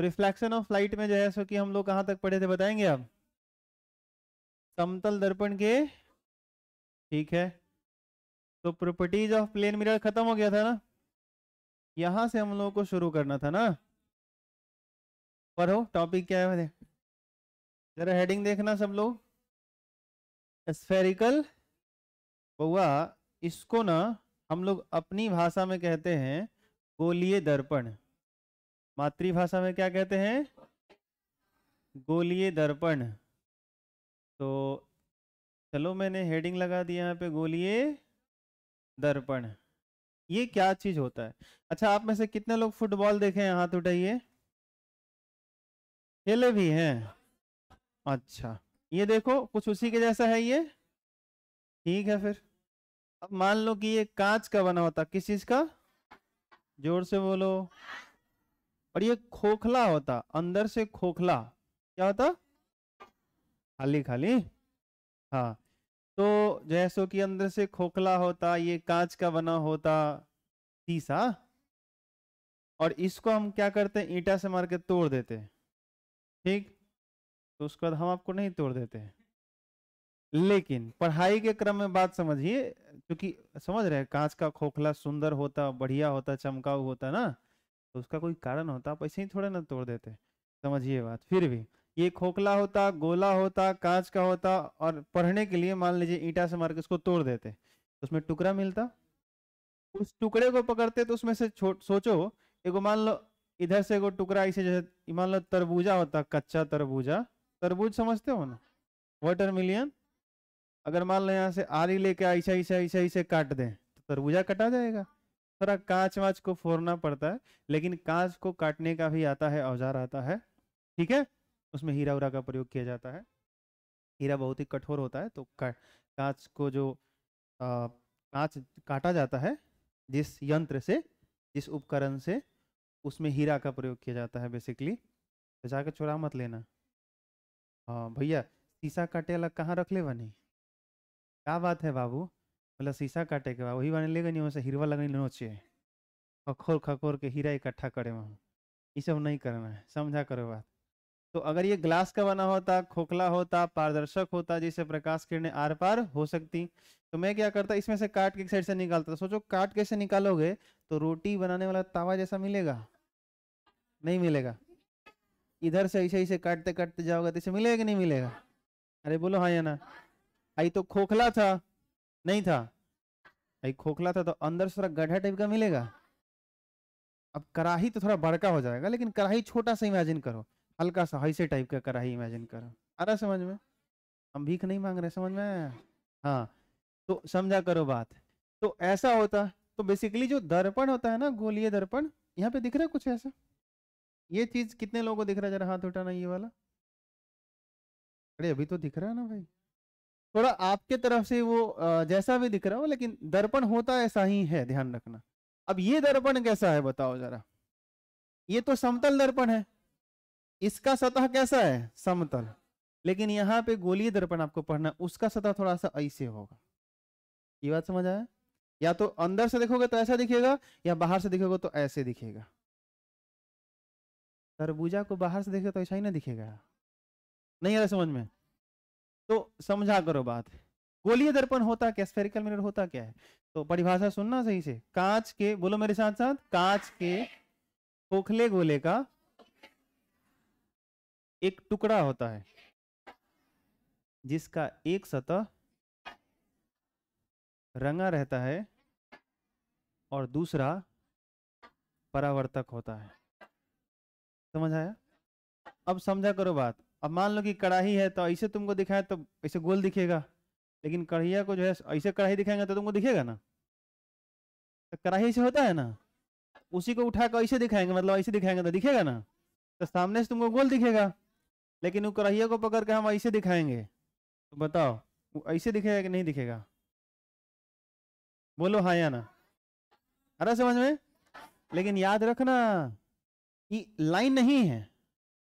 तो reflection of light में जो है सो कि हम लोग कहां तक पढ़े थे बताएंगे आप समतल दर्पण के ठीक है तो प्रॉपर्टीज ऑफ प्लेन मिरर खत्म हो गया था ना यहां से हम लोगों को शुरू करना था ना पढ़ो टॉपिक क्या है जरा हेडिंग देखना सब लोग स्फेरिकल बउआ इसको ना हम लोग अपनी भाषा में कहते हैं गोलीय दर्पण मातृभाषा में क्या कहते हैं गोलीय दर्पण तो चलो मैंने हेडिंग लगा दिया यहाँ पे गोलीय दर्पण ये क्या चीज होता है अच्छा आप में से कितने लोग फुटबॉल देखे हैं हाथ उठाइए खेले भी हैं अच्छा ये देखो कुछ उसी के जैसा है ये ठीक है फिर अब मान लो कि ये कांच का बना होता किस चीज का जोर से बोलो और ये खोखला होता अंदर से खोखला क्या होता खाली खाली हाँ तो जैसो कि अंदर से खोखला होता ये कांच का बना होता शीशा और इसको हम क्या करते हैं ईटा से मार के तोड़ देते हैं ठीक तो उसके बाद हम आपको नहीं तोड़ देते हैं लेकिन पढ़ाई के क्रम में बात समझिए क्योंकि समझ रहे हैं कांच का खोखला सुंदर होता बढ़िया होता चमकाऊ होता ना तो उसका कोई कारण होता आप ऐसे ही थोड़ा ना तोड़ देते समझिए बात फिर भी ये खोखला होता गोला होता कांच का होता और पढ़ने के लिए मान लीजिए ईटा से मार के उसको तोड़ देते तो उसमें टुकड़ा मिलता उस टुकड़े को पकड़ते तो उसमें से सोचो एक मान लो इधर से एगो टुकड़ा ऐसे जैसे मान लो तरबूजा होता कच्चा तरबूजा तरबूज समझते हो ना वाटर मिलियन अगर मान लो यहाँ से आरी लेके ऐसा ऐसा ऐसा ऐसे काट दें तो तरबूजा कटा जाएगा थोड़ा कांच वाच को फोड़ना पड़ता है लेकिन कांच को काटने का भी आता है औजार आता है ठीक है उसमें हीरा उरा का प्रयोग किया जाता है हीरा बहुत ही कठोर होता है तो कांच को जो कांच काटा जाता है जिस यंत्र से जिस उपकरण से उसमें हीरा का प्रयोग किया जाता है बेसिकली तो जाकर चुरा मत लेना हाँ भैया शीशा काटे वाला कहाँ रख ले बनी क्या बात है बाबू पहले मतलब शीशा काटे के बाद वही बने ले नहीं वैसे हिरवा लगनी नोचे खखोर खखोर के हीरा इकट्ठा करे वहाँ ये सब नहीं करना है समझा करो बात तो अगर ये ग्लास का बना होता खोखला होता पारदर्शक होता जिससे प्रकाश किरणें आर पार हो सकती तो मैं क्या करता इसमें से काट के एक साइड से निकालता सोचो काट कैसे निकालोगे तो रोटी बनाने वाला तावा जैसा मिलेगा नहीं मिलेगा इधर से ऐसे ऐसे काटते काटते जाओगे तो इसे मिलेगा कि नहीं मिलेगा अरे बोलो हाँ या ना आई तो खोखला था नहीं था भाई खोखला था तो अंदर से थोड़ा गड्ढा टाइप का मिलेगा अब कराही तो थोड़ा बड़का हो जाएगा लेकिन कढ़ाई छोटा सा इमेजिन करो हल्का सा ऐसे टाइप का कराही इमेजिन करो आ रहा समझ में हम भीख नहीं मांग रहे समझ में हाँ तो समझा करो बात तो ऐसा होता तो बेसिकली जो दर्पण होता है ना गोलीय दर्पण यहाँ पे दिख रहा है कुछ ऐसा ये चीज कितने लोगों को दिख रहा है जरा हाथ उठाना ये वाला अरे अभी तो दिख रहा है ना भाई थोड़ा आपके तरफ से वो जैसा भी दिख रहा हो लेकिन दर्पण होता ऐसा ही है ध्यान रखना अब ये दर्पण कैसा है बताओ जरा ये तो समतल दर्पण है इसका सतह कैसा है समतल लेकिन यहाँ पे गोली दर्पण आपको पढ़ना उसका सतह थोड़ा सा ऐसे होगा ये बात समझ आया या तो अंदर से देखोगे तो ऐसा दिखेगा या बाहर से दिखोगे तो ऐसे दिखेगा तरबूजा को बाहर से देखोगे तो ऐसा ही ना दिखेगा नहीं आ रहा समझ में तो समझा करो बात गोलीय दर्पण होता क्या स्फेरिकल मिरर होता क्या है तो परिभाषा सुनना सही से कांच के बोलो मेरे साथ साथ कांच के खोखले गोले का एक टुकड़ा होता है जिसका एक सतह रंगा रहता है और दूसरा परावर्तक होता है समझ आया अब समझा करो बात अब मान लो कि कढ़ाई है तो ऐसे तुमको दिखाए तो ऐसे गोल दिखेगा लेकिन कढ़िया को जो है ऐसे कढ़ाई दिखाएंगे तो तुमको दिखेगा ना तो कढ़ाई ऐसे होता है ना उसी को उठा कर ऐसे दिखाएंगे मतलब ऐसे दिखाएंगे तो दिखेगा ना तो सामने से तुमको गोल दिखेगा लेकिन वो कढ़ाइया को पकड़ के हम ऐसे दिखाएंगे तो बताओ वो ऐसे दिखेगा कि नहीं दिखेगा बोलो हाँ या ना अरे समझ में लेकिन याद रखना ये लाइन नहीं है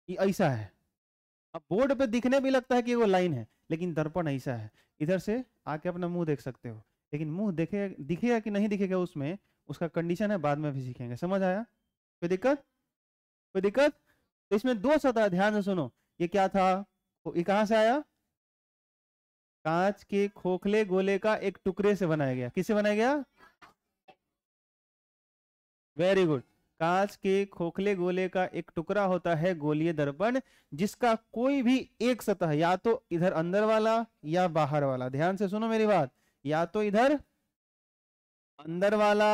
ये ऐसा है अब बोर्ड पे दिखने भी लगता है कि वो लाइन है लेकिन दर्पण ऐसा है इधर से आके अपना मुंह देख सकते हो लेकिन मुंह देखे दिखेगा कि नहीं दिखेगा उसमें उसका कंडीशन है बाद में भी सीखेंगे समझ आया कोई दिक्कत कोई दिक्कत तो इसमें दो सतह ध्यान से सुनो ये क्या था ये कहाँ से आया कांच के खोखले गोले का एक टुकड़े से बनाया गया किससे बनाया गया वेरी गुड कांच के खोखले गोले का एक टुकड़ा होता है गोलीय दर्पण जिसका कोई भी एक सतह या तो इधर अंदर वाला या बाहर वाला ध्यान से सुनो मेरी बात या तो इधर अंदर वाला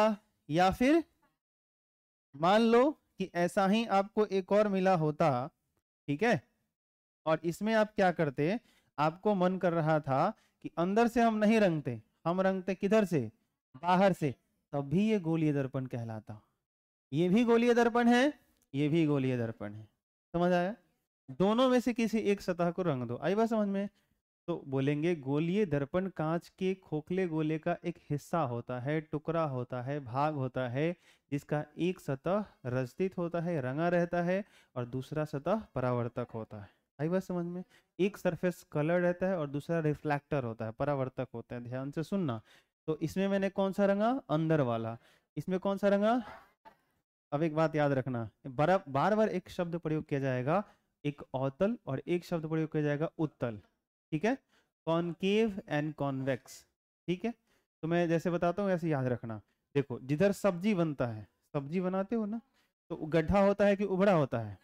या फिर मान लो कि ऐसा ही आपको एक और मिला होता ठीक है और इसमें आप क्या करते आपको मन कर रहा था कि अंदर से हम नहीं रंगते हम रंगते किधर से बाहर से तब भी ये गोलीय दर्पण कहलाता ये भी गोलीय दर्पण है ये भी गोलीय दर्पण है समझ आया दोनों में से किसी एक सतह को रंग दो आई बात समझ में तो बोलेंगे गोलीय दर्पण कांच के खोखले गोले का एक हिस्सा होता है टुकड़ा होता है भाग होता है जिसका एक सतह रजतित होता है रंगा रहता है और दूसरा सतह परावर्तक होता है आई बात समझ में एक सरफेस कलर रहता है और दूसरा रिफ्लेक्टर होता है परावर्तक होता है ध्यान से सुनना तो इसमें मैंने कौन सा रंगा अंदर वाला इसमें कौन सा रंगा अब एक बात याद रखना बार बार बार एक शब्द प्रयोग किया जाएगा एक अवतल और एक शब्द प्रयोग किया जाएगा उत्तल ठीक है कॉनकेव एंड कॉन्वेक्स ठीक है तो मैं जैसे बताता हूँ ऐसे याद रखना देखो जिधर सब्जी बनता है सब्जी बनाते हो ना तो गड्ढा होता है कि उभड़ा होता है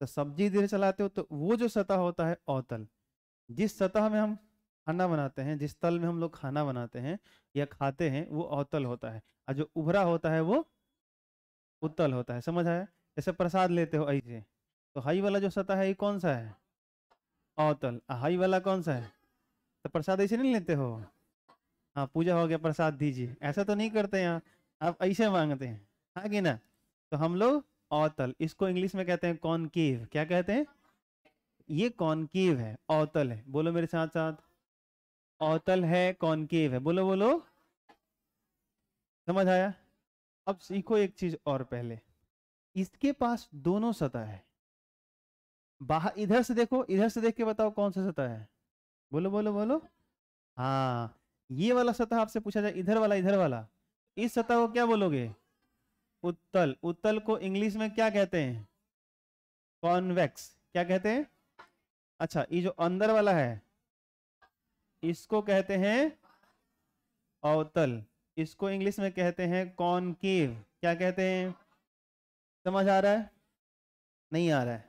तो सब्जी इधर चलाते हो तो वो जो सतह होता है अवतल जिस सतह में हम खाना बनाते हैं जिस तल में हम लोग खाना बनाते हैं या खाते हैं वो अवतल होता है और जो उभरा होता है वो उत्तल होता है समझ आया जैसे प्रसाद लेते हो ऐसे तो हाई वाला जो सतह है ये कौन सा है अवतल हाई वाला कौन सा है तो प्रसाद ऐसे नहीं लेते हो हाँ पूजा हो गया प्रसाद दीजिए ऐसा तो नहीं करते यहाँ आप ऐसे मांगते हैं हाँ कि ना तो हम लोग अवतल इसको इंग्लिश में कहते हैं कॉनकेव क्या कहते हैं ये कॉनकेव है अवतल है बोलो मेरे साथ साथ अवतल है कॉनकेव है बोलो बोलो समझ आया अब सीखो एक चीज और पहले इसके पास दोनों सतह है बाहर इधर से देखो इधर से देख के बताओ कौन सा सतह है बोलो बोलो बोलो हाँ ये वाला सतह आपसे पूछा जाए इधर वाला इधर वाला इस सतह को क्या बोलोगे उत्तल उत्तल को इंग्लिश में क्या कहते हैं कॉन्वेक्स क्या कहते हैं अच्छा ये जो अंदर वाला है इसको कहते हैं अवतल इसको इंग्लिश में कहते हैं कॉनकेव क्या कहते हैं समझ आ रहा है नहीं आ रहा है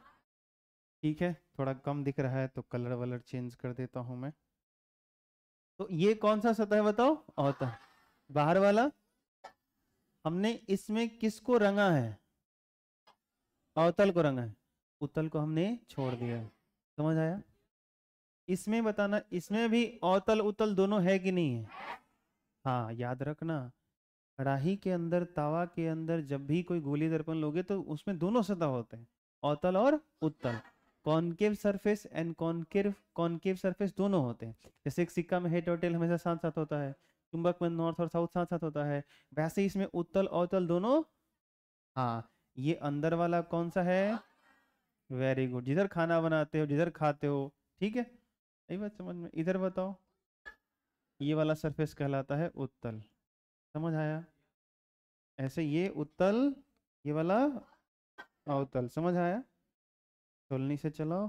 ठीक है थोड़ा कम दिख रहा है तो कलर वलर चेंज कर देता हूं मैं तो ये कौन सा सतह बताओ होता बाहर वाला हमने इसमें किसको रंगा है अवतल को रंगा है उतल को हमने छोड़ दिया है समझ आया इसमें बताना इसमें भी अवतल उतल दोनों है कि नहीं है हाँ याद रखना कड़ाही के अंदर तावा के अंदर जब भी कोई गोली दर्पण लोगे तो उसमें दोनों सतह होते हैं अवतल और उत्तल concave surface and concave concave surface दोनों होते हैं जैसे एक सिक्का में हेड और टेल हमेशा साथ साथ होता है चुंबक में नॉर्थ और साउथ साथ साथ होता है वैसे इसमें उत्तल अवतल दोनों हाँ ये अंदर वाला कौन सा है वेरी गुड जिधर खाना बनाते हो जिधर खाते हो ठीक है यही बात समझ में इधर बताओ ये वाला सरफेस कहलाता है उत्तल समझ आया ऐसे ये उत्तल ये वाला अवतल समझ आया तोलनी से चलाओ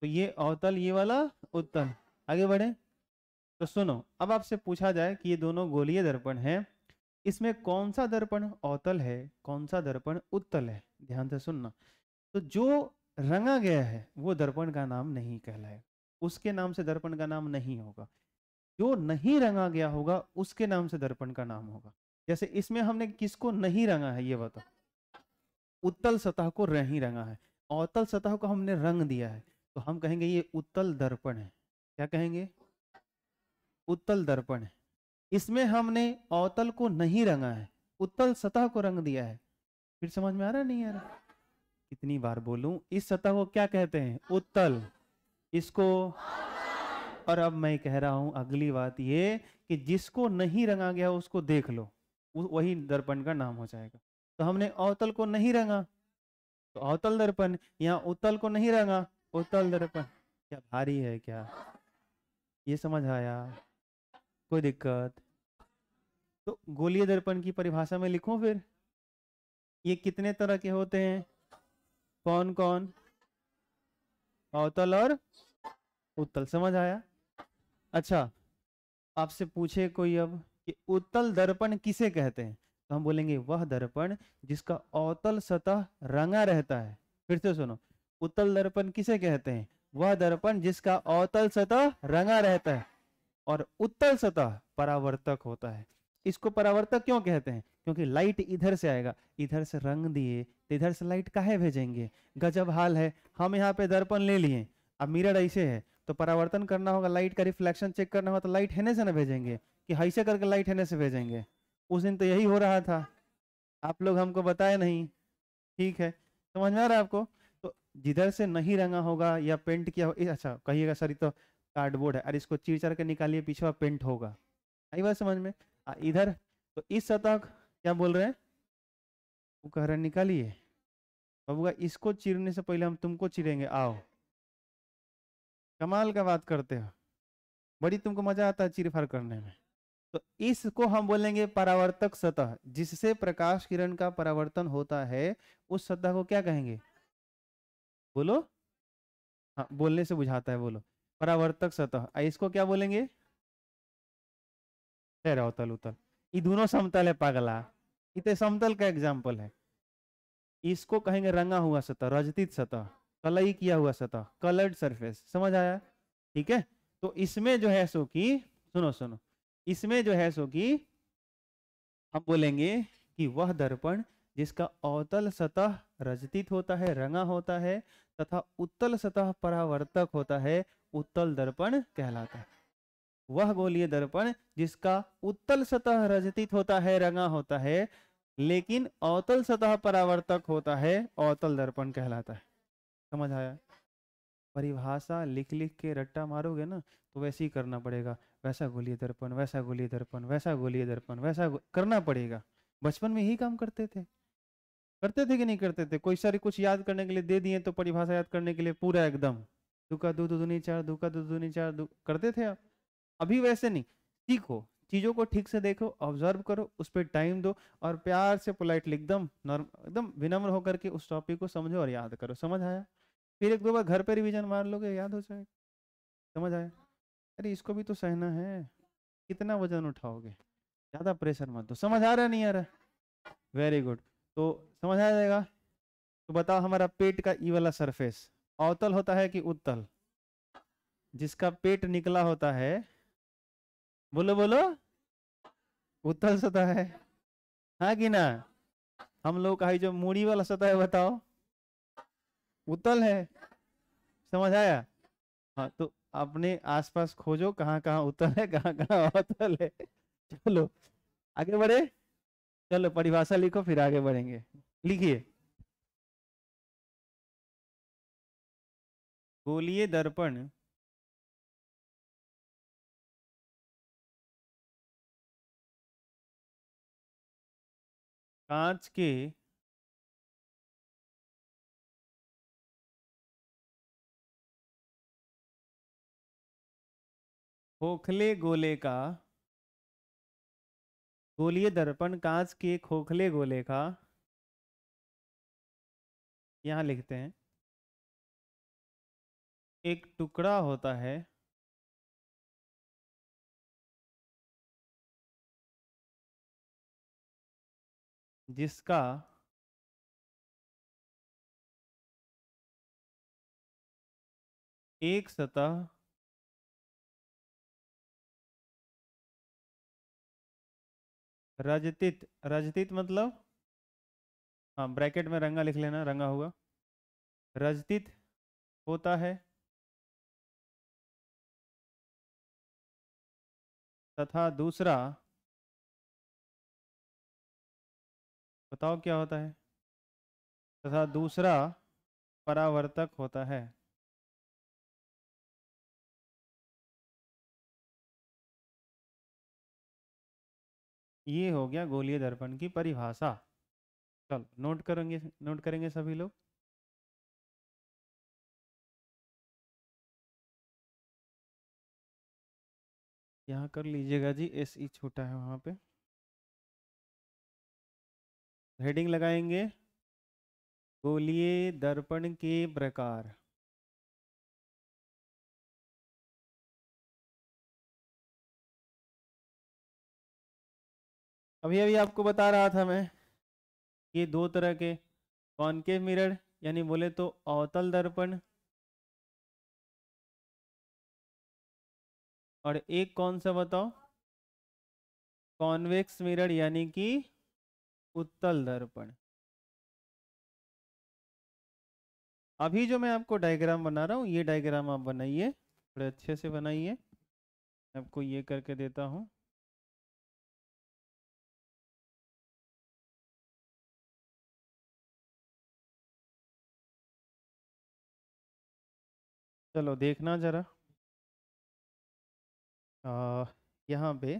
तो ये अवतल ये वाला उत्तल आगे बढ़े तो सुनो अब आपसे पूछा जाए कि ये दोनों गोलीय दर्पण हैं इसमें कौन सा दर्पण अवतल है कौन सा दर्पण उत्तल है ध्यान से सुनना तो जो रंगा गया है वो दर्पण का नाम नहीं कहलाए उसके नाम से दर्पण का नाम नहीं होगा जो नहीं रंगा गया होगा उसके नाम से दर्पण का नाम होगा जैसे इसमें हमने किसको नहीं रंगा है ये बताओ उत्तल सतह को नहीं रंगा है अवतल सतह को हमने रंग दिया है तो हम कहेंगे ये उत्तल दर्पण है क्या कहेंगे उत्तल दर्पण है इसमें हमने अवतल को नहीं रंगा है उत्तल सतह को रंग दिया है फिर समझ में आ रहा नहीं आ रहा कितनी बार बोलूं इस सतह को क्या कहते हैं उत्तल इसको और अब मैं कह रहा हूं अगली बात ये कि जिसको नहीं रंगा गया उसको देख लो वही दर्पण का नाम हो जाएगा तो हमने अवतल को नहीं रंगा तो अवतल दर्पण यहाँ उतल को नहीं रंगा उतल दर्पण क्या भारी है क्या ये समझ आया कोई दिक्कत तो गोलीय दर्पण की परिभाषा में लिखूं फिर ये कितने तरह के होते हैं कौन कौन अवतल और उत्तल समझ आया अच्छा आपसे पूछे कोई अब कि उत्तल दर्पण किसे कहते हैं तो हम बोलेंगे वह दर्पण जिसका अवतल सतह रंगा रहता है फिर से सुनो उत्तल दर्पण किसे कहते हैं वह दर्पण जिसका अवतल सतह रंगा रहता है और उत्तल सतह परावर्तक होता है इसको परावर्तक क्यों कहते हैं क्योंकि लाइट इधर से आएगा इधर से रंग दिए तो इधर से लाइट काहे भेजेंगे गजब हाल है हम यहाँ पे दर्पण ले लिए अब मिरर ऐसे है तो परावर्तन करना होगा लाइट का रिफ्लेक्शन चेक करना होगा तो लाइट हेने से ना भेजेंगे कि हैसे करके लाइट हेने से भेजेंगे उस दिन तो यही हो रहा था आप लोग हमको बताए नहीं ठीक है समझ में आ रहा है आपको तो जिधर से नहीं रंगा होगा या पेंट किया होगा अच्छा कहिएगा सर तो कार्डबोर्ड है अरे इसको चीर चार के निकालिए पिछवा पेंट होगा आई बात समझ में आ, इधर तो इस सतह क्या बोल रहे हैं वो कह रहे निकालिए बाबूगा इसको चीरने से पहले हम तुमको चीरेंगे आओ कमाल का बात करते हो बड़ी तुमको मजा आता है चिरफर करने में तो इसको हम बोलेंगे परावर्तक सतह जिससे प्रकाश किरण का परावर्तन होता है उस सतह को क्या कहेंगे बोलो हाँ बोलने से बुझाता है बोलो परावर्तक सतह इसको क्या बोलेंगे उतल उतल ये दोनों समतल है पागला इतने समतल का एग्जाम्पल है इसको कहेंगे रंगा हुआ सतह रजतित सतह कलई किया हुआ सतह कलर्ड सरफेस समझ आया ठीक है तो इसमें जो है सो कि सुनो सुनो इसमें जो है सो कि हम बोलेंगे कि वह दर्पण जिसका अवतल सतह रजतित होता है रंगा होता है तथा उत्तल सतह परावर्तक होता है उत्तल दर्पण कहलाता है वह गोलीय दर्पण जिसका उत्तल सतह रजतित होता है रंगा होता है लेकिन अवतल सतह परावर्तक होता है अवतल दर्पण कहलाता है समझ आया परिभाषा लिख लिख के रट्टा मारोगे ना तो वैसे ही करना पड़ेगा वैसा गोली दर्पण वैसा गोली दर्पण वैसा गोली दर्पण वैसा करना पड़ेगा बचपन में ही काम करते थे करते थे कि नहीं करते थे कोई सारी कुछ याद करने के लिए दे दिए तो परिभाषा याद करने के लिए पूरा एकदम दुका दू दूनी चार दुका दो दूनी चार दु... करते थे आप अभी वैसे नहीं सीखो चीज़ों को ठीक से देखो ऑब्जर्व करो उस पर टाइम दो और प्यार से पोलाइटली एकदम नॉर्म एकदम विनम्र होकर के उस टॉपिक को समझो और याद करो समझ आया फिर एक दो बार घर पे रिवीजन मार लोगे याद हो जाए समझ आया अरे इसको भी तो सहना है कितना वजन उठाओगे ज़्यादा प्रेशर मत दो समझ आ रहा नहीं आ रहा वेरी गुड तो समझ आ जाएगा तो बताओ हमारा पेट का ई वाला सरफेस अवतल होता है कि उत्तल जिसका पेट निकला होता है बोलो बोलो उत्तल सतह है हाँ कि ना हम लोग का जो मूड़ी वाला सतह है बताओ उतल है समझ आया हाँ तो अपने आसपास खोजो कहाँ कहाँ उतल है कहाँ कहाँ अवतल है चलो आगे बढ़े चलो परिभाषा लिखो फिर आगे बढ़ेंगे लिखिए गोलीय दर्पण कांच के खोखले गोले का गोलीय दर्पण कांच के खोखले गोले का यहाँ लिखते हैं एक टुकड़ा होता है जिसका एक सतह रजतित रजतित मतलब हाँ ब्रैकेट में रंगा लिख लेना रंगा हुआ रजतित होता है तथा दूसरा बताओ क्या होता है तथा दूसरा परावर्तक होता है ये हो गया गोलीय दर्पण की परिभाषा चल नोट करेंगे नोट करेंगे सभी लोग यहाँ कर लीजिएगा जी एस ई e छोटा है वहाँ पे हेडिंग लगाएंगे गोलीय दर्पण के प्रकार अभी अभी आपको बता रहा था मैं ये दो तरह के कॉनकेव मिरर यानी बोले तो अवतल दर्पण और एक कौन सा बताओ कॉन्वेक्स मिरर यानी कि उत्तल दर्पण अभी जो मैं आपको डायग्राम बना रहा हूँ ये डायग्राम आप बनाइए थोड़े अच्छे से बनाइए आपको ये करके देता हूँ चलो देखना ज़रा यहाँ पे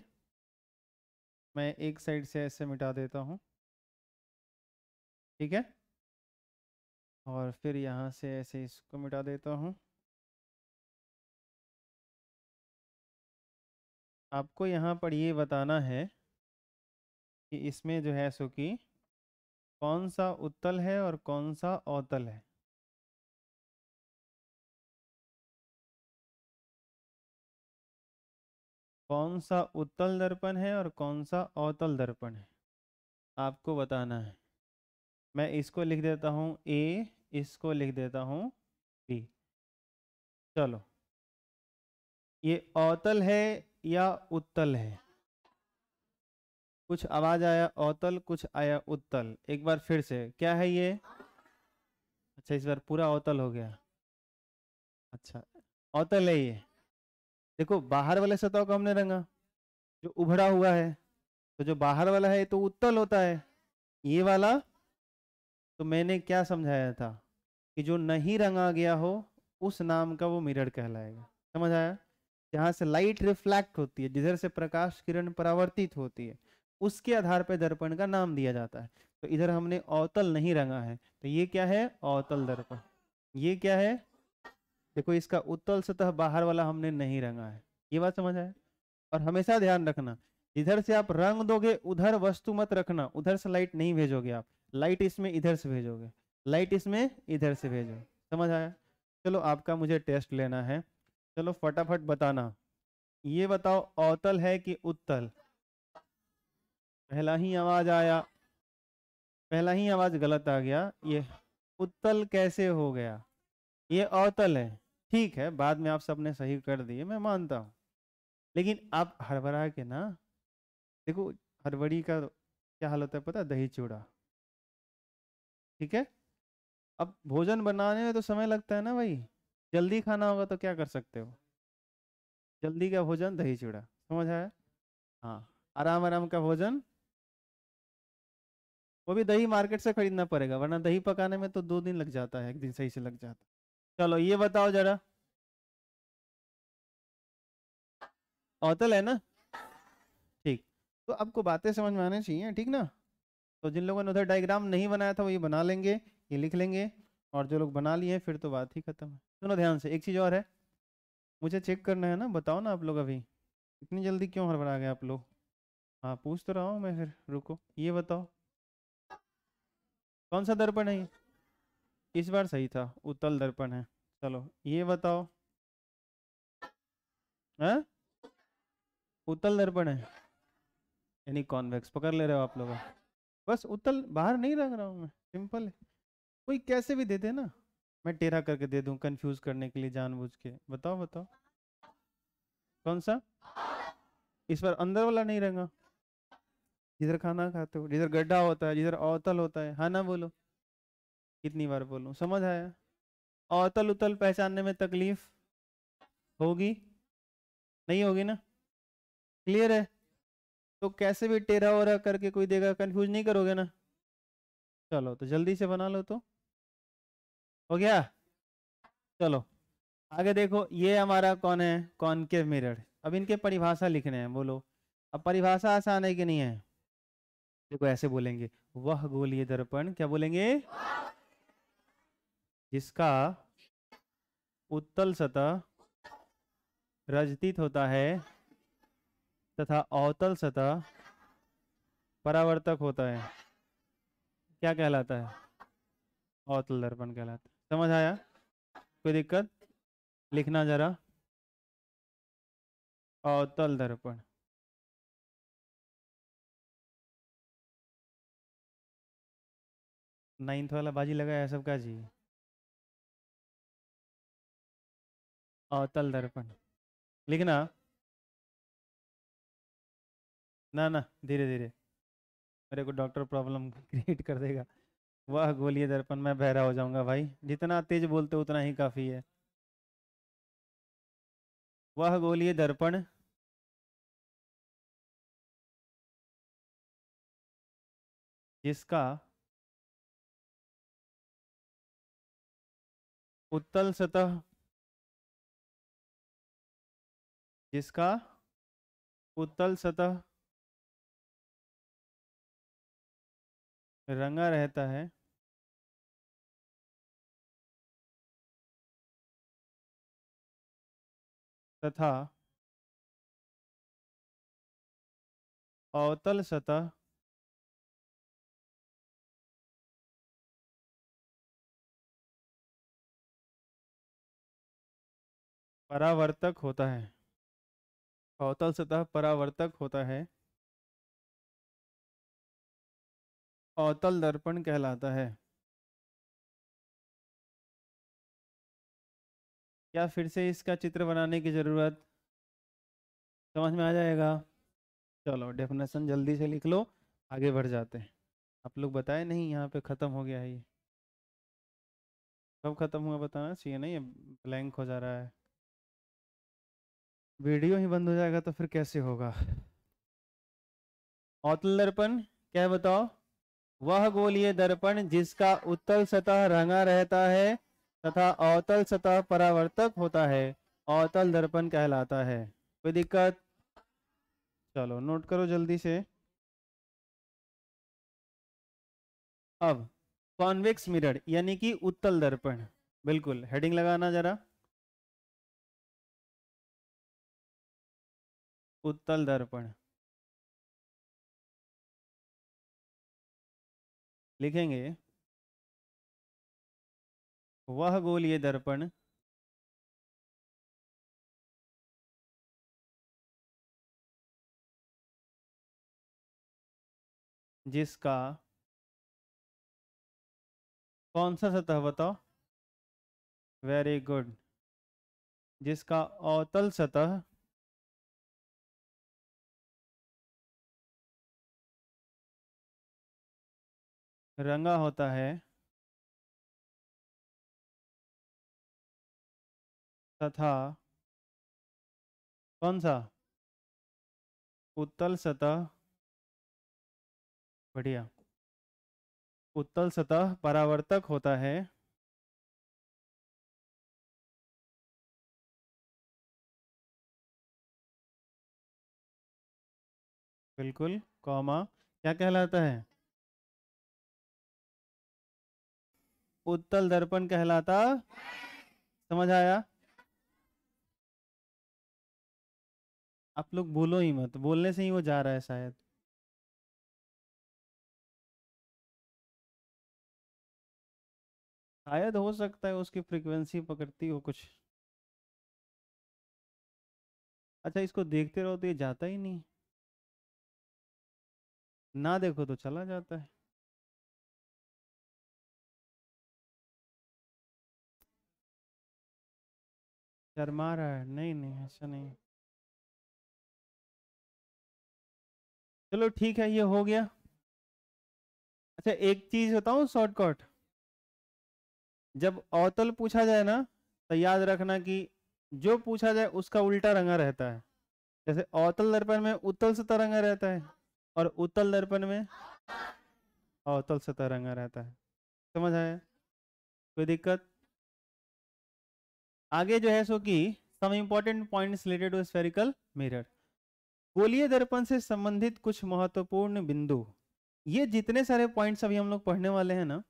मैं एक साइड से ऐसे मिटा देता हूँ ठीक है और फिर यहाँ से ऐसे इसको मिटा देता हूँ आपको यहाँ पर ये बताना है कि इसमें जो है सो कि कौन सा उत्तल है और कौन सा अवतल है कौन सा उत्तल दर्पण है और कौन सा अवतल दर्पण है आपको बताना है मैं इसको लिख देता हूँ ए इसको लिख देता हूँ बी चलो ये अवतल है या उत्तल है कुछ आवाज आया अवतल कुछ आया उत्तल एक बार फिर से क्या है ये अच्छा इस बार पूरा अवतल हो गया अच्छा अवतल है ये देखो बाहर वाले सतह को हमने रंगा जो उभरा हुआ है तो जो बाहर वाला है तो उत्तल होता है ये वाला तो मैंने क्या समझाया था कि जो नहीं रंगा गया हो उस नाम का वो मिरर कहलाएगा समझ आया जहां से लाइट रिफ्लैक्ट होती है जिधर से प्रकाश किरण परावर्तित होती है उसके आधार पर दर्पण का नाम दिया जाता है तो इधर हमने अवतल नहीं रंगा है तो ये क्या है अवतल दर्पण ये क्या है देखो इसका उत्तल सतह बाहर वाला हमने नहीं रंगा है ये बात समझ आया और हमेशा ध्यान रखना इधर से आप रंग दोगे उधर वस्तु मत रखना उधर से लाइट नहीं भेजोगे आप लाइट इसमें इधर से भेजोगे लाइट इसमें इधर से भेजोगे समझ आया चलो आपका मुझे टेस्ट लेना है चलो फटाफट बताना ये बताओ अवतल है कि उत्तल पहला ही आवाज आया पहला ही आवाज गलत आ गया ये उत्तल कैसे हो गया ये अवतल है ठीक है बाद में आप सबने सही कर दिए मैं मानता हूँ लेकिन आप हड़बड़ा के ना देखो हड़बड़ी का क्या हालत है पता दही चूड़ा ठीक है अब भोजन बनाने में तो समय लगता है ना भाई जल्दी खाना होगा तो क्या कर सकते हो जल्दी का भोजन दही चूड़ा समझ आया हाँ आराम आराम का भोजन वो भी दही मार्केट से खरीदना पड़ेगा वरना दही पकाने में तो दो दिन लग जाता है एक दिन सही से लग जाता है चलो ये बताओ जरा अवतल है ना ठीक तो आपको बातें समझ में आने चाहिए ठीक ना तो जिन लोगों ने उधर डायग्राम नहीं बनाया था वो ये बना लेंगे ये लिख लेंगे और जो लोग बना लिए फिर तो बात ही खत्म है सुनो ध्यान से एक चीज़ और है मुझे चेक करना है ना बताओ ना आप लोग अभी इतनी जल्दी क्यों हड़बड़ा गए आप लोग हाँ पूछ तो रहा हूँ मैं फिर रुको ये बताओ कौन सा दर्पण है ये इस बार सही था उत्तल दर्पण है चलो ये बताओ है हाँ? उत्तल दर्पण है यानी कॉन्वेक्स पकड़ ले रहे हो आप लोग बस उत्तल बाहर नहीं रख रहा हूँ मैं सिंपल है कोई कैसे भी दे दे ना मैं टेरा करके दे दूँ कंफ्यूज करने के लिए जानबूझ के बताओ बताओ कौन सा इस बार अंदर वाला नहीं रहेगा जिधर खाना खाते हो जिधर गड्ढा होता है जिधर अवतल होता है हाँ ना बोलो कितनी बार बोलूँ समझ आया अवतल उतल पहचानने में तकलीफ होगी नहीं होगी ना क्लियर है तो कैसे भी टेरा वेरा करके कोई देगा कंफ्यूज नहीं करोगे ना चलो तो जल्दी से बना लो तो हो गया चलो आगे देखो ये हमारा कौन है कॉनकेव मिरर अब इनके परिभाषा लिखने हैं बोलो अब परिभाषा आसान है कि नहीं है देखो ऐसे बोलेंगे वह गोलीय दर्पण क्या बोलेंगे जिसका उत्तल सतह रजतीत होता है तथा अवतल सतह परावर्तक होता है क्या कहलाता है अवतल दर्पण कहलाता है समझ आया कोई दिक्कत लिखना जरा अवतल दर्पण नाइन्थ वाला बाजी लगाया सबका जी अवतल दर्पण लिखना ना ना धीरे धीरे मेरे को डॉक्टर प्रॉब्लम क्रिएट कर देगा वह गोलिए दर्पण मैं बहरा हो जाऊंगा भाई जितना तेज बोलते उतना ही काफ़ी है वह गोलिए दर्पण जिसका उत्तल सतह जिसका उत्तल सतह रंगा रहता है तथा अवतल सतह परावर्तक होता है अवतल सतह परावर्तक होता है अवतल दर्पण कहलाता है क्या फिर से इसका चित्र बनाने की ज़रूरत समझ में आ जाएगा चलो डेफिनेशन जल्दी से लिख लो आगे बढ़ जाते हैं आप लोग बताए नहीं यहाँ पे ख़त्म हो गया है ये कब ख़त्म हुआ बताना चाहिए नहीं ब्लैंक हो जा रहा है वीडियो ही बंद हो जाएगा तो फिर कैसे होगा औतल दर्पण क्या बताओ वह गोलीय दर्पण जिसका उत्तल सतह रंगा रहता है तथा अवतल सतह परावर्तक होता है अवतल दर्पण कहलाता है कोई दिक्कत चलो नोट करो जल्दी से अब कॉन्वेक्स मिरर यानी कि उत्तल दर्पण बिल्कुल हेडिंग लगाना जरा उत्तल दर्पण लिखेंगे वह गोलीय दर्पण जिसका कौन सा सतह बताओ वेरी गुड जिसका अवतल सतह रंगा होता है तथा कौन सा उत्तल सतह बढ़िया उत्तल सतह परावर्तक होता है बिल्कुल कॉमा क्या कहलाता है उत्तल दर्पण कहलाता समझ आया आप लोग बोलो ही मत बोलने से ही वो जा रहा है शायद शायद हो सकता है उसकी फ्रीक्वेंसी पकड़ती हो कुछ अच्छा इसको देखते रहो तो ये जाता ही नहीं ना देखो तो चला जाता है शर्मा रहा है नहीं नहीं ऐसा नहीं चलो ठीक है ये हो गया अच्छा एक चीज हूँ शॉर्टकट जब अवतल पूछा जाए ना तो याद रखना कि जो पूछा जाए उसका उल्टा रंगा रहता है जैसे अवतल दर्पण में उत्तल से तरंगा रहता है और उत्तल दर्पण में अवतल से तरंगा रहता है समझ आया कोई दिक्कत आगे जो है सो कि some important points related to spherical mirror गोलीय दर्पण से संबंधित कुछ महत्वपूर्ण बिंदु ये जितने सारे पॉइंट्स अभी हम लोग पढ़ने वाले हैं ना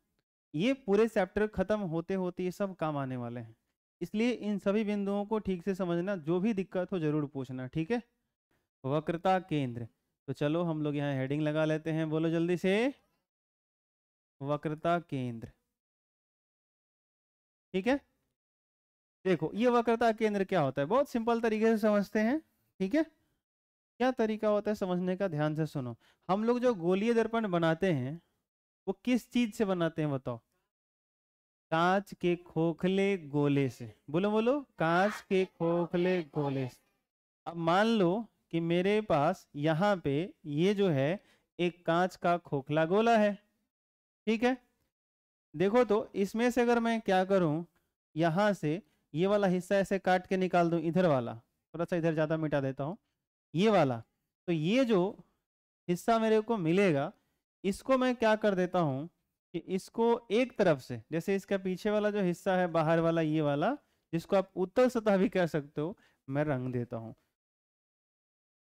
ये पूरे चैप्टर खत्म होते होते ये सब काम आने वाले हैं इसलिए इन सभी बिंदुओं को ठीक से समझना जो भी दिक्कत हो जरूर पूछना ठीक है वक्रता केंद्र तो चलो हम लोग यहाँ हेडिंग लगा लेते हैं बोलो जल्दी से वक्रता केंद्र ठीक है देखो ये वक्रता केंद्र क्या होता है बहुत सिंपल तरीके से समझते हैं ठीक है क्या तरीका होता है समझने का ध्यान से सुनो हम लोग जो गोलीय दर्पण बनाते हैं वो किस चीज से बनाते हैं बताओ कांच के खोखले गोले से बोलो बोलो कांच के खोखले गोले से अब मान लो कि मेरे पास यहाँ पे ये जो है एक कांच का खोखला गोला है ठीक है देखो तो इसमें से अगर मैं क्या करूं यहां से ये वाला हिस्सा ऐसे काट के निकाल दूं इधर वाला थोड़ा सा इधर ज़्यादा मिटा देता हूँ ये वाला तो ये जो हिस्सा मेरे को मिलेगा इसको मैं क्या कर देता हूँ कि इसको एक तरफ से जैसे इसका पीछे वाला जो हिस्सा है बाहर वाला ये वाला जिसको आप उत्तर सतह भी कह सकते हो मैं रंग देता हूं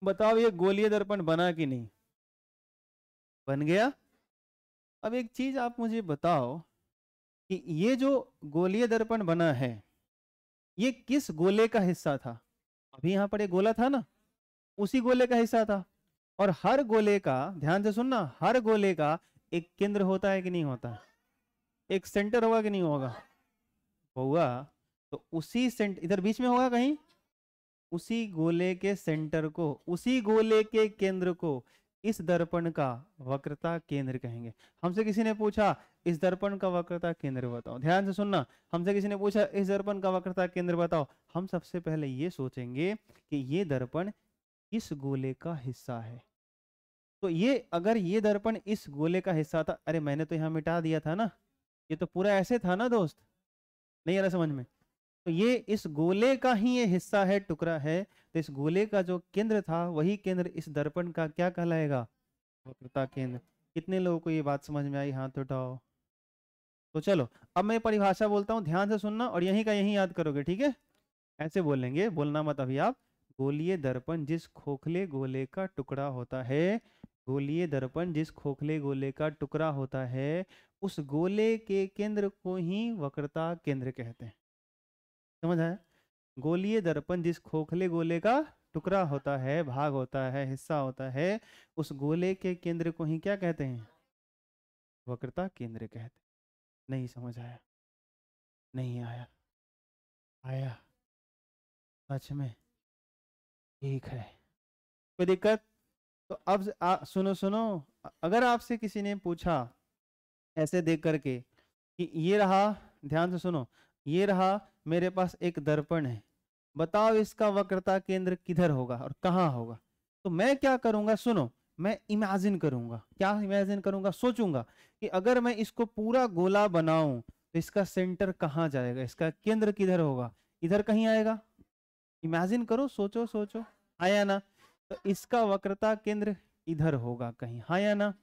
बताओ ये गोलीय दर्पण बना कि नहीं बन गया अब एक चीज आप मुझे बताओ कि ये जो गोलीय दर्पण बना है ये किस गोले का हिस्सा था अभी यहां पर ये गोला था ना उसी गोले का हिस्सा था और हर गोले का ध्यान से सुनना हर गोले का एक केंद्र होता है कि नहीं होता एक सेंटर होगा कि नहीं होगा होगा तो उसी सेंटर इधर बीच में होगा कहीं उसी गोले के सेंटर को उसी गोले के केंद्र को इस दर्पण का वक्रता केंद्र कहेंगे हमसे किसी ने पूछा इस दर्पण का वक्रता केंद्र बताओ ध्यान से सुनना हमसे किसी ने पूछा इस दर्पण का वक्रता केंद्र बताओ हम सबसे पहले ये सोचेंगे कि ये दर्पण इस गोले का हिस्सा है तो ये अगर ये दर्पण इस गोले का हिस्सा था अरे मैंने तो यहाँ मिटा दिया था ना ये तो पूरा ऐसे था ना दोस्त नहीं आ रहा समझ में तो ये इस गोले का ही ये हिस्सा है टुकड़ा है तो इस गोले का जो केंद्र था वही केंद्र इस दर्पण का क्या कहलाएगा वक्रता केंद्र कितने लोगों को ये बात समझ में आई हाथ उठाओ तो चलो अब मैं परिभाषा बोलता हूँ ध्यान से सुनना और यहीं का यहीं याद करोगे ठीक है ऐसे बोलेंगे बोलना मत अभी आप गोलीय दर्पण जिस खोखले गोले का टुकड़ा होता है गोलीय दर्पण जिस खोखले गोले का टुकड़ा होता है उस गोले के केंद्र को ही वक्रता केंद्र कहते हैं समझ आया गोलीय दर्पण जिस खोखले गोले का टुकड़ा होता है भाग होता है हिस्सा होता है उस गोले के केंद्र को ही क्या कहते हैं वक्रता केंद्र कहते हैं नहीं समझ आया नहीं आया आया सच में ठीक है कोई दिक्कत तो अब आ, सुनो सुनो अगर आपसे किसी ने पूछा ऐसे देख करके कि ये रहा ध्यान से सुनो ये रहा मेरे पास एक दर्पण है बताओ इसका वक्रता केंद्र किधर होगा और कहाँ होगा तो मैं क्या करूंगा सुनो मैं इमेजिन करूंगा क्या इमेजिन करूंगा सोचूंगा कि अगर मैं इसको पूरा गोला बनाऊं तो इसका सेंटर कहाँ जाएगा इसका केंद्र किधर होगा इधर कहीं आएगा इमेजिन करो सोचो सोचो आया ना तो इसका वक्रता केंद्र इधर होगा कहीं हाँ या ना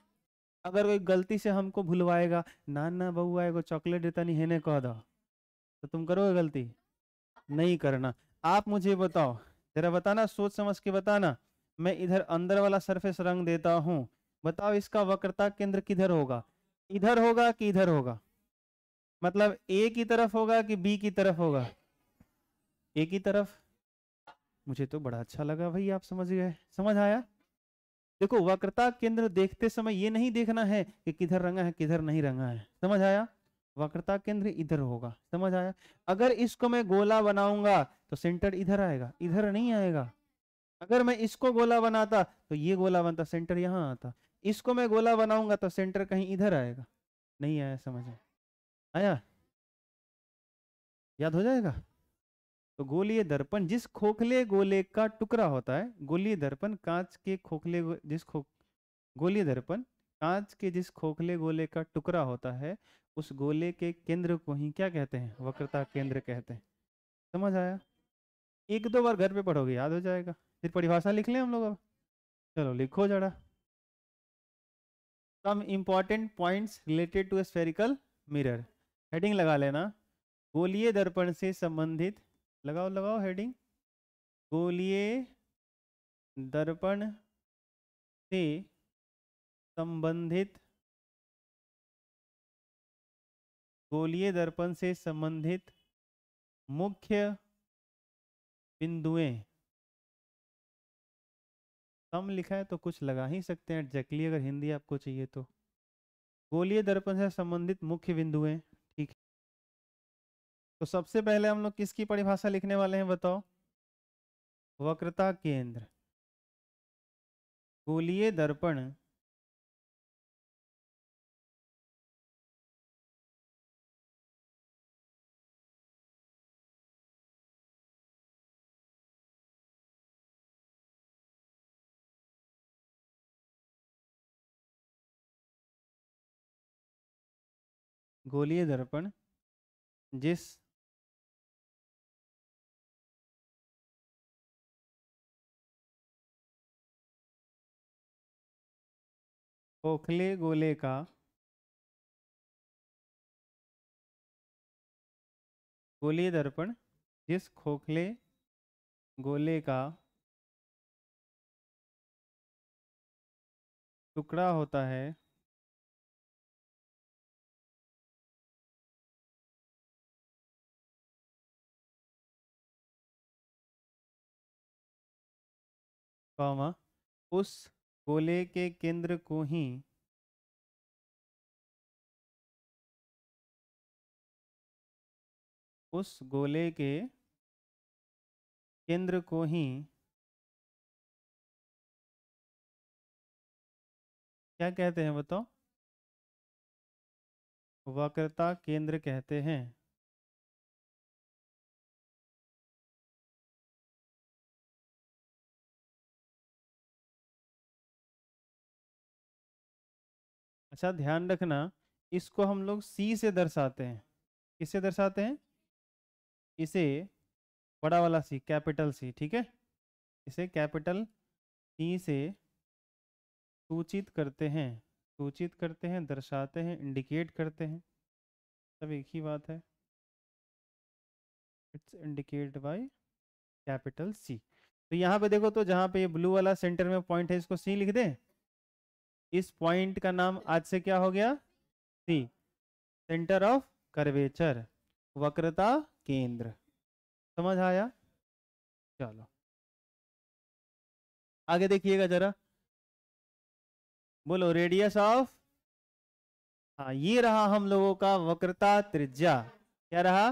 अगर कोई गलती से हमको भुलवाएगा नाना बउआ एगो चॉकलेट देता नहीं हेने कह दो तो तुम करोगे गलती नहीं करना आप मुझे बताओ जरा बताना सोच समझ के बताना मैं इधर अंदर वाला सरफेस रंग देता हूँ बताओ इसका वक्रता केंद्र किधर होगा इधर होगा कि इधर होगा मतलब ए की तरफ होगा कि बी की तरफ होगा ए की तरफ मुझे तो बड़ा अच्छा लगा भाई आप समझ गए समझ आया देखो वक्रता केंद्र देखते समय ये नहीं देखना है कि किधर रंगा है किधर नहीं रंगा है समझ आया वक्रता केंद्र इधर होगा समझ आया अगर इसको मैं गोला बनाऊंगा तो सेंटर इधर आएगा इधर नहीं आएगा अगर मैं इसको गोला बनाता तो ये गोला बनता सेंटर यहाँ आता इसको मैं गोला बनाऊंगा तो सेंटर कहीं इधर आएगा नहीं आया समझ आया आया याद हो जाएगा तो गोलीय दर्पण जिस खोखले गोले का टुकड़ा होता है गोलीय दर्पण कांच के खोखले जिस खो गोलीय दर्पण कांच के जिस खोखले गोले का टुकड़ा होता है उस गोले के केंद्र को ही क्या कहते हैं वक्रता केंद्र कहते हैं समझ आया एक दो बार घर पे पढ़ोगे याद हो जाएगा फिर परिभाषा लिख लें हम लोग अब चलो लिखो जरा some important points related to spherical mirror heading लगा लेना गोलीय दर्पण से संबंधित लगाओ लगाओ हेडिंग गोलीय दर्पण से संबंधित गोलीय दर्पण से संबंधित मुख्य बिंदुएं सम लिखा है तो कुछ लगा ही सकते हैं एग्जैक्टली अगर हिंदी आपको चाहिए तो गोलीय दर्पण से संबंधित मुख्य बिंदुएं ठीक है तो सबसे पहले हम लोग किसकी परिभाषा लिखने वाले हैं बताओ वक्रता केंद्र गोलीय दर्पण गोलीय दर्पण जिस खोखले गोले का गोलीय दर्पण जिस खोखले गोले का टुकड़ा होता है कौमा उस गोले के केंद्र को ही उस गोले के केंद्र को ही क्या कहते हैं बताओ वक्रता केंद्र कहते हैं अच्छा ध्यान रखना इसको हम लोग सी से दर्शाते हैं किससे दर्शाते हैं इसे बड़ा वाला सी कैपिटल सी ठीक है इसे कैपिटल सी से सूचित करते हैं सूचित करते हैं दर्शाते हैं इंडिकेट करते हैं सब एक ही बात है it's indicate by capital C तो यहाँ पे देखो तो जहाँ पे ये ब्लू वाला सेंटर में पॉइंट है इसको सी लिख दें इस पॉइंट का नाम आज से क्या हो गया सी सेंटर ऑफ कर्वेचर वक्रता केंद्र समझ आया चलो आगे देखिएगा जरा बोलो रेडियस ऑफ हाँ ये रहा हम लोगों का वक्रता त्रिज्या क्या रहा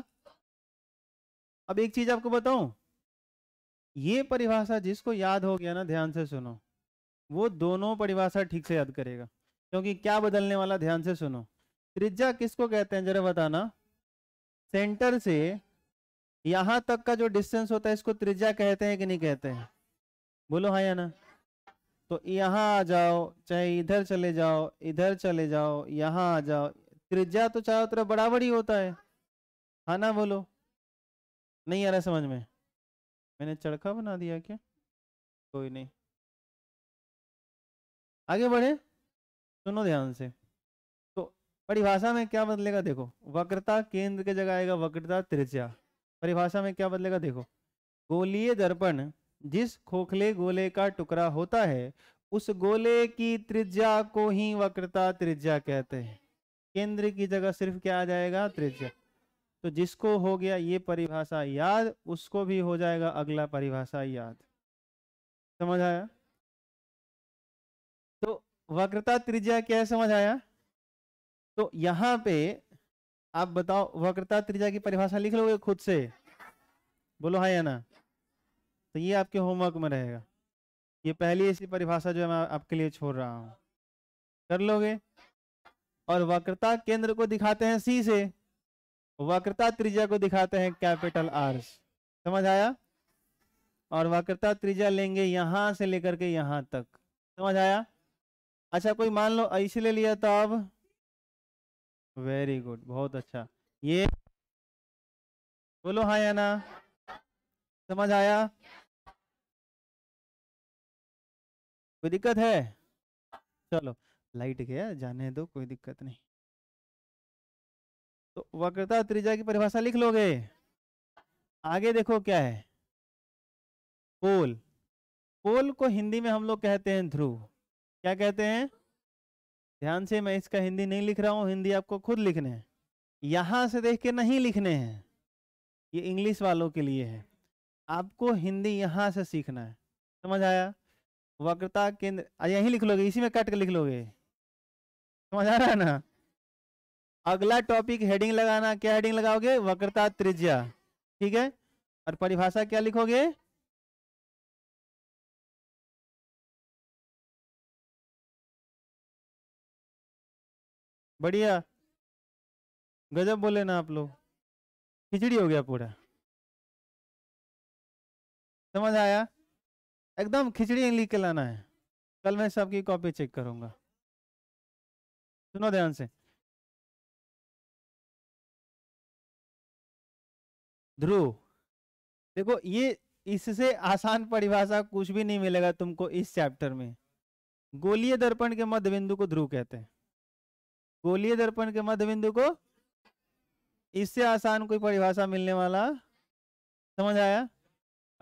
अब एक चीज आपको बताऊं ये परिभाषा जिसको याद हो गया ना ध्यान से सुनो वो दोनों परिभाषा ठीक से याद करेगा क्योंकि क्या बदलने वाला ध्यान से सुनो त्रिज्या किसको कहते हैं जरा बताना सेंटर से यहां तक का जो डिस्टेंस होता है इसको त्रिज्या कहते हैं कि नहीं कहते हैं बोलो हाँ या ना तो यहाँ आ जाओ चाहे इधर चले जाओ इधर चले जाओ यहाँ आ जाओ त्रिज्या तो चारों तरफ बराबर ही होता है हाँ ना बोलो नहीं आ रहा समझ में मैंने चड़का बना दिया क्या कोई नहीं आगे बढ़े सुनो ध्यान से तो परिभाषा में क्या बदलेगा देखो वक्रता केंद्र के जगह आएगा वक्रता त्रिज्या परिभाषा में क्या बदलेगा देखो गोलीय दर्पण जिस खोखले गोले का टुकड़ा होता है उस गोले की त्रिज्या को ही वक्रता त्रिज्या कहते हैं केंद्र की जगह सिर्फ क्या आ जाएगा त्रिज्या तो जिसको हो गया ये परिभाषा याद उसको भी हो जाएगा अगला परिभाषा याद समझ आया तो वक्रता त्रिज्या क्या समझ आया तो यहां पे आप बताओ वक्रता त्रिज्या की परिभाषा लिख लोगे खुद से बोलो हाँ या ना तो ये आपके होमवर्क में रहेगा ये पहली ऐसी परिभाषा जो मैं आपके लिए छोड़ रहा हूं कर लोगे और वक्रता केंद्र को दिखाते हैं सी से वक्रता त्रिज्या को दिखाते हैं कैपिटल आर समझ आया और वक्रता त्रिज्या लेंगे यहां से लेकर के यहां तक समझ आया अच्छा कोई मान लो ऐसे ले लिया तो अब वेरी गुड बहुत अच्छा ये बोलो हाँ या ना समझ आया कोई दिक्कत है चलो लाइट गया जाने दो कोई दिक्कत नहीं तो वक्रता त्रिज्या की परिभाषा लिख लोगे आगे देखो क्या है पोल पोल को हिंदी में हम लोग कहते हैं ध्रुव क्या कहते हैं ध्यान से मैं इसका हिंदी नहीं लिख रहा हूं हिंदी आपको खुद लिखने हैं यहां से देख के नहीं लिखने हैं ये इंग्लिश वालों के लिए है आपको हिंदी यहां से सीखना है समझ आया वक्रता केंद्र यही लिख लोगे इसी में कट कर लिख लोगे समझ आ रहा है ना अगला टॉपिक हेडिंग लगाना क्या हेडिंग लगाओगे वक्रता त्रिज्या ठीक है और परिभाषा क्या लिखोगे बढ़िया गजब बोले ना आप लोग खिचड़ी हो गया पूरा समझ आया एकदम खिचड़ी लिख के लाना है कल मैं सबकी कॉपी चेक करूंगा सुनो ध्यान से ध्रुव देखो ये इससे आसान परिभाषा कुछ भी नहीं मिलेगा तुमको इस चैप्टर में गोलीय दर्पण के मध्य बिंदु को ध्रुव कहते हैं गोलीय दर्पण के मध्य बिंदु को इससे आसान कोई परिभाषा मिलने वाला समझ आया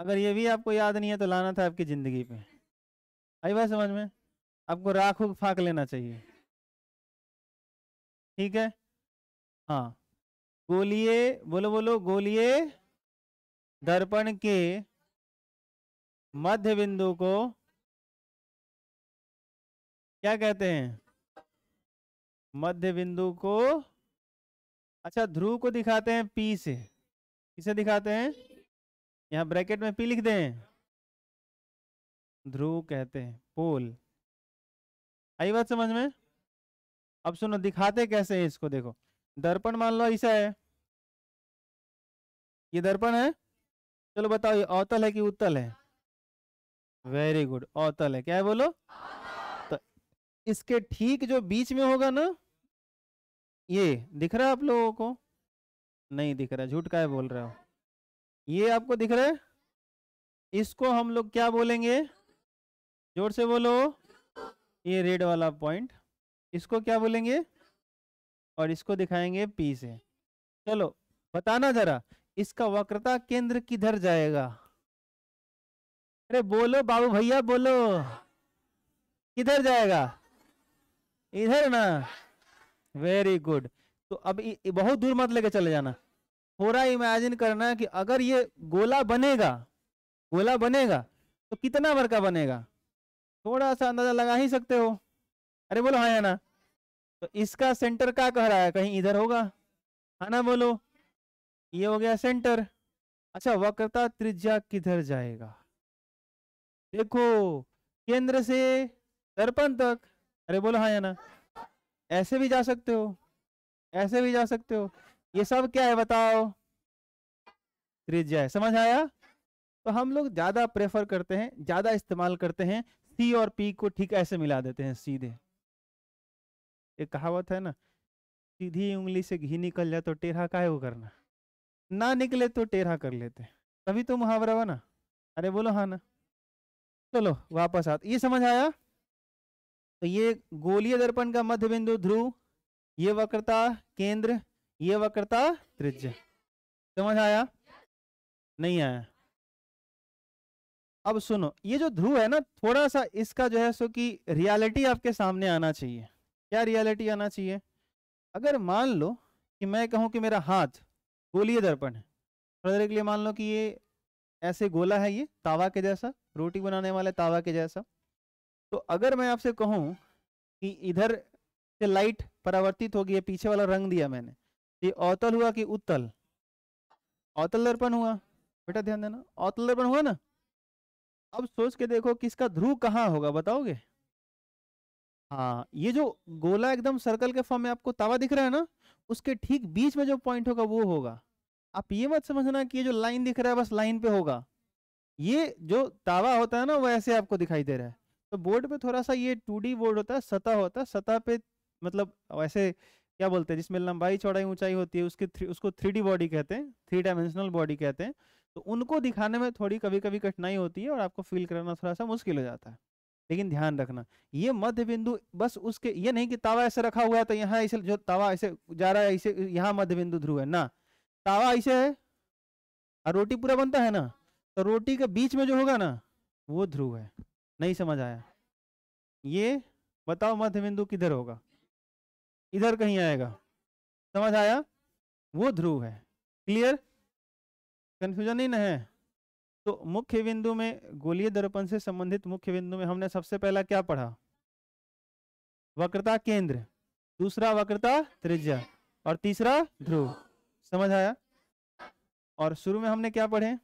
अगर ये भी आपको याद नहीं है तो लाना था आपकी ज़िंदगी पे आई बात समझ में आपको राख उख फाक लेना चाहिए ठीक है हाँ गोलिए बोलो बोलो गोलिए दर्पण के मध्य बिंदु को क्या कहते हैं मध्य बिंदु को अच्छा ध्रुव को दिखाते हैं पी से किसे दिखाते हैं यहाँ ब्रैकेट में पी लिख दें ध्रुव कहते हैं पोल आई बात समझ में अब सुनो दिखाते कैसे हैं इसको देखो दर्पण मान लो ऐसा है ये दर्पण है चलो बताओ ये अवतल है कि उत्तल है वेरी गुड अवतल है क्या है बोलो तो इसके ठीक जो बीच में होगा ना ये दिख रहा है आप लोगों को नहीं दिख रहा झूठ का है बोल रहे हो ये आपको दिख रहा है इसको हम लोग क्या बोलेंगे जोर से बोलो ये रेड वाला पॉइंट इसको क्या बोलेंगे और इसको दिखाएंगे पी से चलो बताना जरा इसका वक्रता केंद्र किधर जाएगा अरे बोलो बाबू भैया बोलो किधर जाएगा इधर ना वेरी गुड तो अब बहुत दूर मत लेके चले जाना थोड़ा इमेजिन करना कि अगर ये गोला बनेगा गोला बनेगा तो कितना भर का बनेगा थोड़ा सा अंदाजा लगा ही सकते हो अरे बोलो हाँ ना तो इसका सेंटर क्या कह रहा है कहीं इधर होगा हाँ ना बोलो ये हो गया सेंटर अच्छा वक्रता त्रिज्या किधर जाएगा देखो केंद्र से दर्पण तक अरे बोलो हाँ ना ऐसे भी जा सकते हो ऐसे भी जा सकते हो ये सब क्या है बताओ त्रिज्या है समझ आया तो हम लोग ज्यादा प्रेफर करते हैं ज्यादा इस्तेमाल करते हैं सी और पी को ठीक ऐसे मिला देते हैं सीधे एक कहावत है ना सीधी उंगली से घी निकल जाए तो टेढ़ा का वो करना ना निकले तो टेढ़ा कर लेते हैं तभी तो मुहावरा हुआ ना अरे बोलो हाँ ना चलो वापस आते ये समझ आया तो ये गोलीय दर्पण का मध्य बिंदु ध्रुव ये वक्रता केंद्र ये वक्रता त्रिज्या समझ आया नहीं आया अब सुनो ये जो ध्रुव है ना थोड़ा सा इसका जो है सो कि रियलिटी आपके सामने आना चाहिए क्या रियलिटी आना चाहिए अगर मान लो कि मैं कहूं कि मेरा हाथ गोलीय दर्पण है थोड़ा देर के लिए मान लो कि ये ऐसे गोला है ये तावा के जैसा रोटी बनाने वाले तावा के जैसा तो अगर मैं आपसे कहूं कि इधर से लाइट परावर्तित होगी पीछे वाला रंग दिया मैंने ये अवतल हुआ कि उत्तल अवतल दर्पण हुआ बेटा ध्यान देना अवतल दर्पण हुआ ना अब सोच के देखो किसका ध्रुव कहाँ होगा बताओगे हाँ ये जो गोला एकदम सर्कल के फॉर्म में आपको तावा दिख रहा है ना उसके ठीक बीच में जो पॉइंट होगा वो होगा आप ये मत समझना कि ये जो लाइन दिख रहा है बस लाइन पे होगा ये जो तावा होता है ना वो ऐसे आपको दिखाई दे रहा है तो बोर्ड पे थोड़ा सा ये टू बोर्ड होता है सतह होता है सतह पे मतलब वैसे क्या बोलते हैं जिसमें लंबाई चौड़ाई ऊंचाई होती है उसकी थ्री उसको थ्री बॉडी कहते हैं थ्री डायमेंशनल बॉडी कहते हैं तो उनको दिखाने में थोड़ी कभी कभी कठिनाई होती है और आपको फील कराना थोड़ा सा मुश्किल हो जाता है लेकिन ध्यान रखना ये मध्य बिंदु बस उसके ये नहीं कि तावा ऐसे रखा हुआ है तो यहाँ ऐसे जो तावा ऐसे जा रहा है ऐसे यहाँ मध्य बिंदु ध्रुव है ना तावा ऐसे है और रोटी पूरा बनता है ना तो रोटी के बीच में जो होगा ना वो ध्रुव है नहीं समझ आया ये बताओ मध्य बिंदु किधर होगा इधर कहीं आएगा समझ आया वो ध्रुव है क्लियर कंफ्यूजन ही न है तो मुख्य बिंदु में गोलीय दर्पण से संबंधित मुख्य बिंदु में हमने सबसे पहला क्या पढ़ा वक्रता केंद्र दूसरा वक्रता त्रिज्या और तीसरा ध्रुव समझ आया और शुरू में हमने क्या पढ़े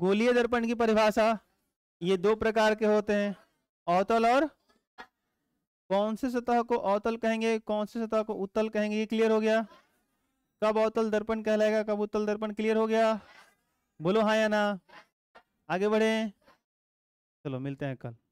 गोलीय दर्पण की परिभाषा ये दो प्रकार के होते हैं अवतल और कौन से सतह को अवतल कहेंगे कौन से सतह को उत्तल कहेंगे ये क्लियर हो गया कब अवतल दर्पण कहलाएगा कब उत्तल दर्पण क्लियर हो गया बोलो हाँ या ना आगे बढ़े चलो मिलते हैं कल